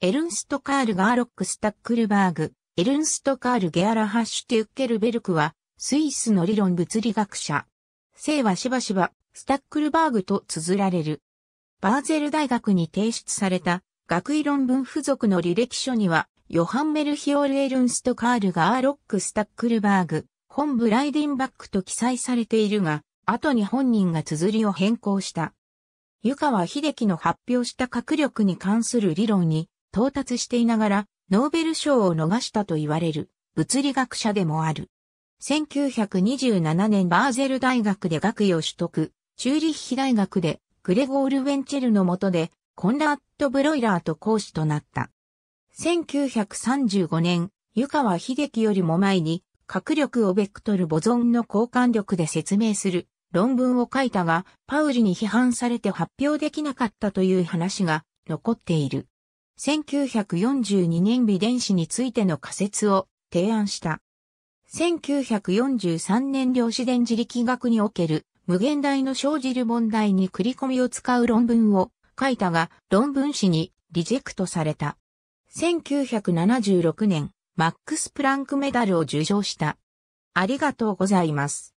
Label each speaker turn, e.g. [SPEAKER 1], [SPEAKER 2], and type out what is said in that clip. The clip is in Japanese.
[SPEAKER 1] エルンスト・カール・ガーロック・スタックルバーグ、エルンスト・カール・ゲアラ・ハッシュ・テュッケルベルクは、スイスの理論物理学者。生はしばしば、スタックルバーグと綴られる。バーゼル大学に提出された、学位論文付属の履歴書には、ヨハンメルヒオール・エルンスト・カール・ガーロック・スタックルバーグ、本ブライディンバックと記載されているが、後に本人が綴りを変更した。湯川秀樹の発表した学力に関する理論に、到達していながら、ノーベル賞を逃したと言われる物理学者でもある。1927年バーゼル大学で学位を取得、チューリッヒ大学でグレゴール・ウェンチェルの下でコンラッド・ブロイラーと講師となった。1935年、湯川秀樹よりも前に核力をベクトルボゾンの交換力で説明する論文を書いたが、パウリに批判されて発表できなかったという話が残っている。1942年微電子についての仮説を提案した。1943年量子電磁力学における無限大の生じる問題に繰り込みを使う論文を書いたが、論文誌にリジェクトされた。1976年、マックス・プランクメダルを受賞した。ありがとうございます。